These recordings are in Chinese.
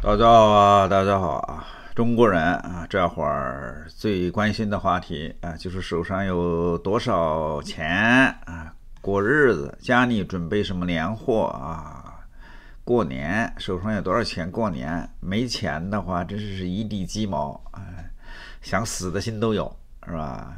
大家好啊！大家好啊！中国人啊，这会儿最关心的话题啊，就是手上有多少钱啊，过日子，家里准备什么年货啊，过年手上有多少钱？过年没钱的话，真是是一地鸡毛哎，想死的心都有，是吧？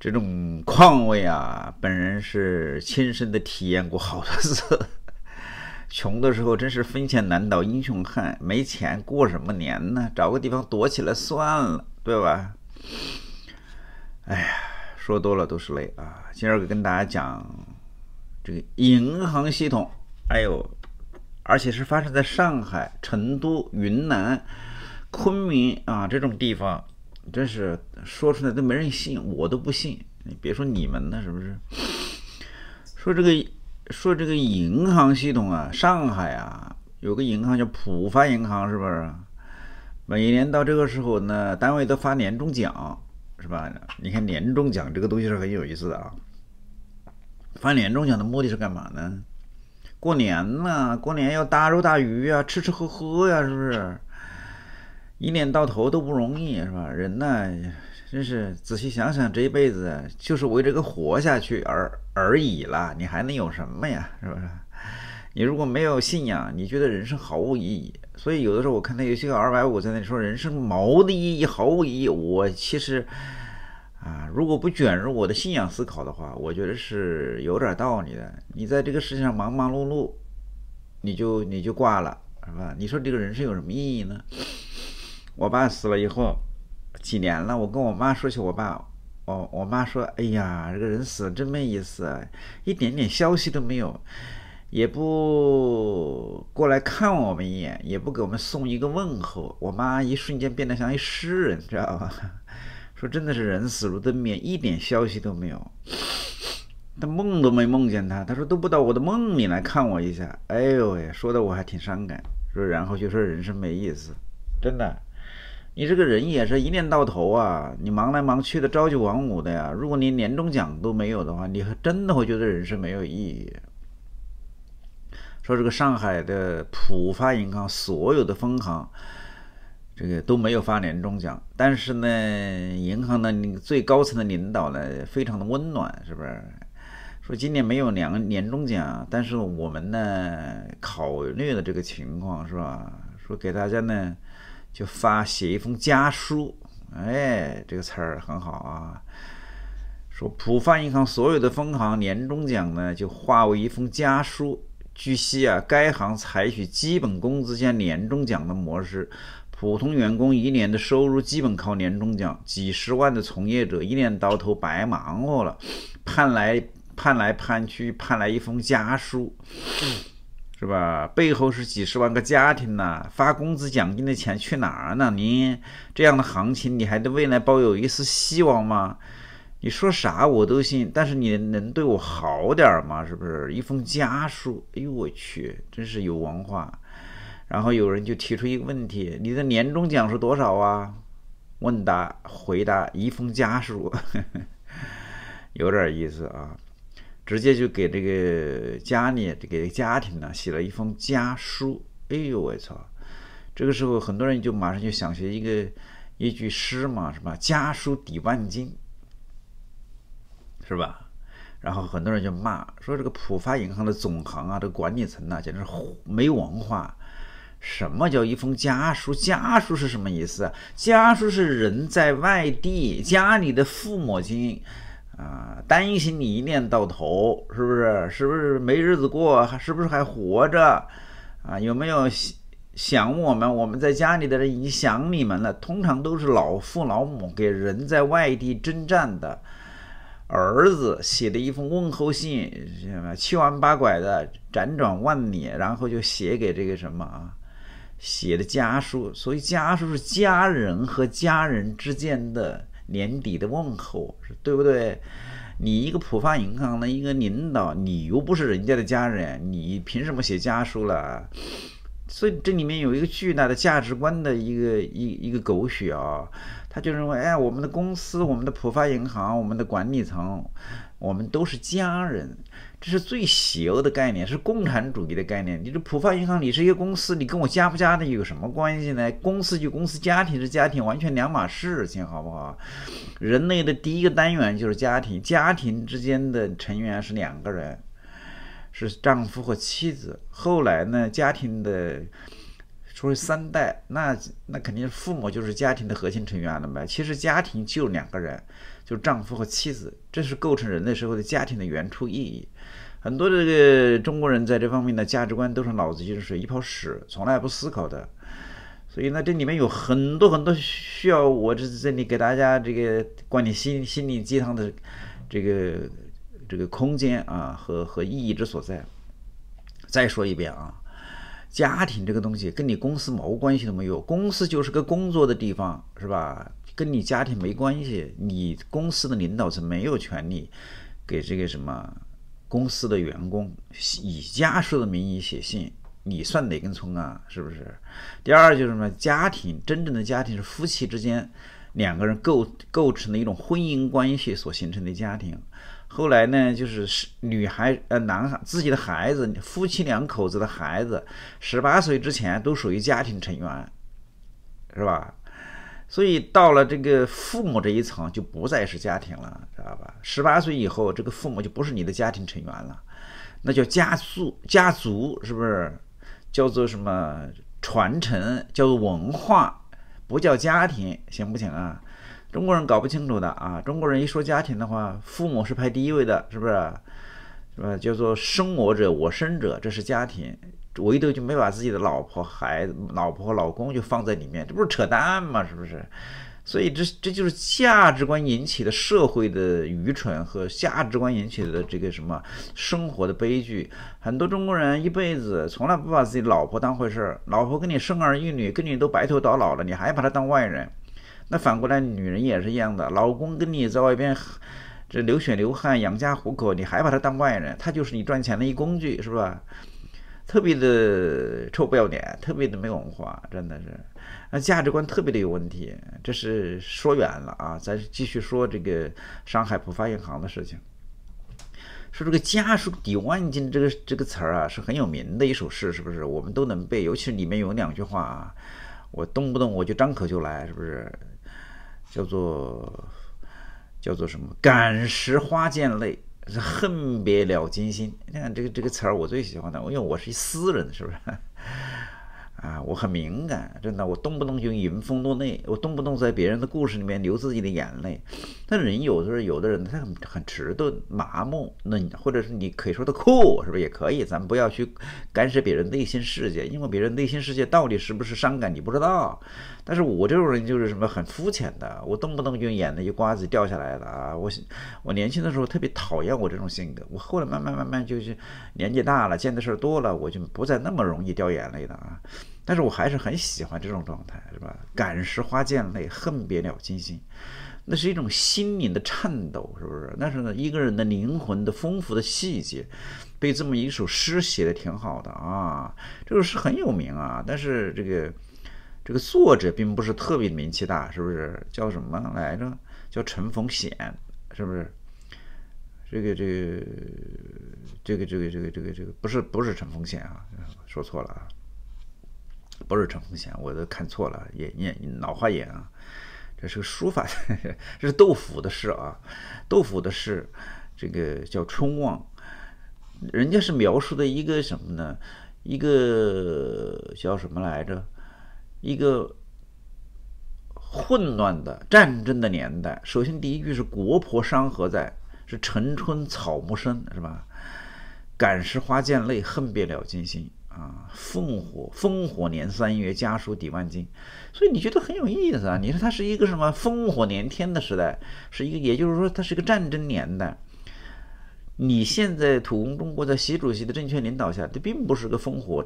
这种况味啊，本人是亲身的体验过好多次。穷的时候真是分钱难倒英雄汉，没钱过什么年呢？找个地方躲起来算了，对吧？哎呀，说多了都是泪啊！今儿个跟大家讲这个银行系统，哎呦，而且是发生在上海、成都、云南、昆明啊这种地方，真是说出来都没人信，我都不信，你别说你们了，是不是？说这个。说这个银行系统啊，上海啊有个银行叫浦发银行，是不是？每年到这个时候呢，单位都发年终奖，是吧？你看年终奖这个东西是很有意思的啊。发年终奖的目的是干嘛呢？过年呢，过年要大肉大鱼啊，吃吃喝喝呀，是不是？一年到头都不容易，是吧？人呢？真是仔细想想，这一辈子就是为这个活下去而而已了，你还能有什么呀？是不是？你如果没有信仰，你觉得人生毫无意义。所以有的时候我看到有些个二百五在那里说人生毛的意义毫无意义。我其实啊，如果不卷入我的信仰思考的话，我觉得是有点道理的。你在这个世界上忙忙碌碌，你就你就挂了，是吧？你说这个人生有什么意义呢？我爸死了以后。几年了，我跟我妈说起我爸，我我妈说：“哎呀，这个人死了真没意思，一点点消息都没有，也不过来看我们一眼，也不给我们送一个问候。”我妈一瞬间变得像一诗人，知道吧？说真的是人死如灯灭，一点消息都没有，他梦都没梦见他，他说都不到我的梦里来看我一下。哎呦喂，说的我还挺伤感，说然后就说人生没意思，真的。你这个人也是一年到头啊，你忙来忙去的，朝九晚五的呀。如果连年终奖都没有的话，你真的会觉得人生没有意义。说这个上海的浦发银行所有的分行，这个都没有发年终奖，但是呢，银行的最高层的领导呢，非常的温暖，是不是？说今年没有两年终奖，但是我们呢，考虑了这个情况，是吧？说给大家呢。就发写一封家书，哎，这个词儿很好啊。说浦发银行所有的分行年终奖呢，就化为一封家书。据悉啊，该行采取基本工资加年终奖的模式，普通员工一年的收入基本靠年终奖，几十万的从业者一年到头白忙活了，盼来盼来盼去，盼来一封家书。是吧？背后是几十万个家庭呐，发工资奖金的钱去哪儿呢？您这样的行情，你还对未来抱有一丝希望吗？你说啥我都信，但是你能对我好点儿吗？是不是一封家书？哎呦我去，真是有文化。然后有人就提出一个问题：你的年终奖是多少啊？问答，回答：一封家书，有点意思啊。直接就给这个家里，给家庭呢写了一封家书。哎呦，我操！这个时候很多人就马上就想起一个一句诗嘛，什么“家书抵万金”，是吧？然后很多人就骂说这个浦发银行的总行啊，这管理层呐，简直是没文化。什么叫一封家书？家书是什么意思啊？家书是人在外地，家里的父母亲。啊，担心你一念到头是不是？是不是没日子过？还是不是还活着？啊，有没有想我们？我们在家里的人已经想你们了。通常都是老父老母给人在外地征战的儿子写的一封问候信，什么七弯八拐的，辗转万里，然后就写给这个什么啊，写的家书。所以家书是家人和家人之间的。年底的问候，对不对？你一个浦发银行的一个领导，你又不是人家的家人，你凭什么写家书了？所以这里面有一个巨大的价值观的一个一一个狗血啊！他就认为，哎我们的公司，我们的浦发银行，我们的管理层。我们都是家人，这是最邪恶的概念，是共产主义的概念。你这浦发银行，你是一个公司，你跟我加不加的有什么关系呢？公司就公司，家庭是家庭，完全两码事情，好不好？人类的第一个单元就是家庭，家庭之间的成员是两个人，是丈夫和妻子。后来呢，家庭的。说三代，那那肯定父母就是家庭的核心成员了呗。其实家庭就两个人，就丈夫和妻子，这是构成人类社会的家庭的原初意义。很多这个中国人在这方面的价值观都是脑子就是一泡屎，从来不思考的。所以呢，这里面有很多很多需要我这这里给大家这个灌点心心灵鸡汤的这个这个空间啊和和意义之所在。再说一遍啊。家庭这个东西跟你公司毛关系都没有，公司就是个工作的地方，是吧？跟你家庭没关系。你公司的领导层没有权利给这个什么公司的员工以家属的名义写信，你算哪根葱啊？是不是？第二就是什么？家庭真正的家庭是夫妻之间两个人构构成的一种婚姻关系所形成的家庭。后来呢，就是女孩呃男孩自己的孩子，夫妻两口子的孩子，十八岁之前都属于家庭成员，是吧？所以到了这个父母这一层就不再是家庭了，知道吧？十八岁以后，这个父母就不是你的家庭成员了，那叫家族家族，是不是？叫做什么传承？叫做文化，不叫家庭，行不行啊？中国人搞不清楚的啊！中国人一说家庭的话，父母是排第一位的，是不是？是吧？叫做生我者我生者，这是家庭，唯独就没把自己的老婆、孩子、老婆和老公就放在里面，这不是扯淡吗？是不是？所以这这就是价值观引起的社会的愚蠢和价值观引起的这个什么生活的悲剧。很多中国人一辈子从来不把自己老婆当回事儿，老婆跟你生儿育女，跟你都白头到老了，你还把她当外人。那反过来，女人也是一样的，老公跟你在外边这流血流汗养家糊口，你还把他当外人？他就是你赚钱的一工具，是吧？特别的臭不要脸，特别的没文化，真的是，那价值观特别的有问题。这是说远了啊，咱继续说这个上海浦发银行的事情。说这个“家书抵万金”这个这个词儿啊，是很有名的一首诗，是不是？我们都能背，尤其是里面有两句话啊，我动不动我就张口就来，是不是？叫做，叫做什么？感时花溅泪，恨别鸟惊心。你看这个这个词儿，我最喜欢的，因为我是一私人，是不是？啊，我很敏感，真的，我动不动就迎风落泪，我动不动在别人的故事里面流自己的眼泪。但人有时候有的人他很很迟钝麻木，那你或者是你可以说他酷是不是也可以？咱们不要去干涉别人内心世界，因为别人内心世界到底是不是伤感你不知道。但是我这种人就是什么很肤浅的，我动不动就眼泪一瓜子掉下来了啊！我我年轻的时候特别讨厌我这种性格，我后来慢慢慢慢就是年纪大了，见的事儿多了，我就不再那么容易掉眼泪了啊。但是我还是很喜欢这种状态，是吧？感时花溅泪，恨别鸟惊心，那是一种心灵的颤抖，是不是？但是呢，一个人的灵魂的丰富的细节，被这么一首诗写得挺好的啊。这首诗很有名啊，但是这个这个作者并不是特别名气大，是不是？叫什么来着？叫陈逢显，是不是？这个这个这个这个这个这个这个不是不是陈逢显啊，说错了啊。不是陈风贤，我都看错了，也也脑花眼啊！这是个书法，这是杜甫的诗啊，杜甫的诗，这个叫《春望》，人家是描述的一个什么呢？一个叫什么来着？一个混乱的战争的年代。首先第一句是“国破山河在”，是城春草木深，是吧？感时花溅泪，恨别鸟惊心。啊，烽火烽火年三月，家书抵万金，所以你觉得很有意思啊？你说它是一个什么烽火连天的时代，是一个，也就是说它是一个战争年代。你现在土工中国在习主席的正确领导下，这并不是个烽火。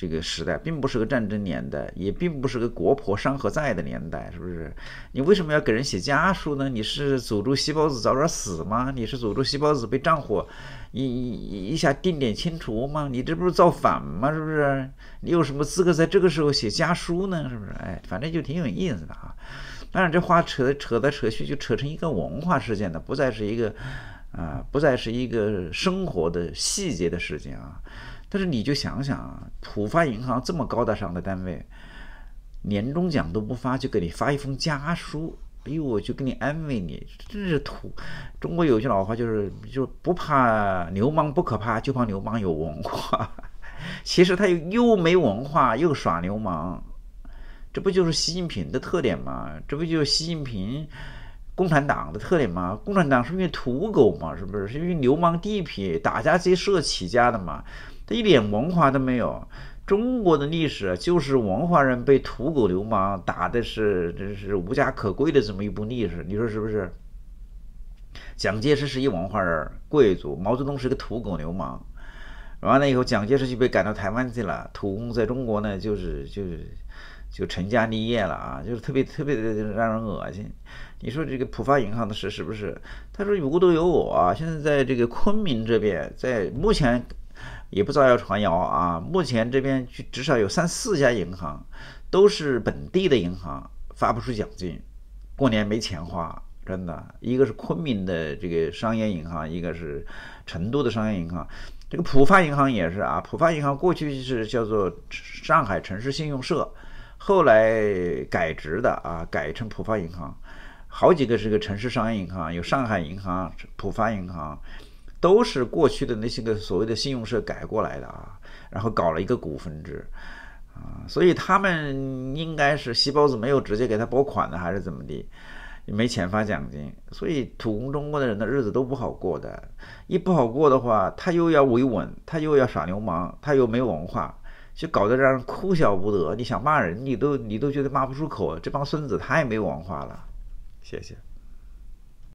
这个时代并不是个战争年代，也并不是个国破山河在的年代，是不是？你为什么要给人写家书呢？你是诅咒细胞子早点死吗？你是诅咒细胞子被战火一一一下定点清除吗？你这不是造反吗？是不是？你有什么资格在这个时候写家书呢？是不是？哎，反正就挺有意思的啊。当然，这话扯扯来扯去，就扯成一个文化事件了，不再是一个啊，不再是一个生活的细节的事情啊。但是你就想想啊，浦发银行这么高大上的单位，年终奖都不发就给你发一封家书，哎呦，就给你安慰你，真是土。中国有句老话就是，就是不怕流氓不可怕，就怕流氓有文化。其实他又又没文化又耍流氓，这不就是习近平的特点吗？这不就是习近平共产党的特点吗？共产党是因为土狗嘛，是不是？是因为流氓地痞打架劫舍起家的嘛。他一点文化都没有，中国的历史就是文化人被土狗流氓打的是真是无家可归的这么一部历史，你说是不是？蒋介石是一文化人贵族，毛泽东是个土狗流氓，完了以后蒋介石就被赶到台湾去了，土狗在中国呢就是就是就成家立业了啊，就是特别特别的让人恶心。你说这个浦发银行的事是不是？他说有我都有我啊，现在在这个昆明这边，在目前。也不造谣传谣啊！目前这边去至少有三四家银行，都是本地的银行发不出奖金，过年没钱花，真的。一个是昆明的这个商业银行，一个是成都的商业银行，这个浦发银行也是啊。浦发银行过去是叫做上海城市信用社，后来改制的啊，改成浦发银行。好几个是个城市商业银行，有上海银行、浦发银行。都是过去的那些个所谓的信用社改过来的啊，然后搞了一个股份制，啊，所以他们应该是西包子没有直接给他拨款的，还是怎么的，没钱发奖金，所以土工中国的人的日子都不好过的。一不好过的话，他又要维稳，他又要耍流氓，他又没文化，就搞得让人哭笑不得。你想骂人，你都你都觉得骂不出口，这帮孙子太没文化了。谢谢。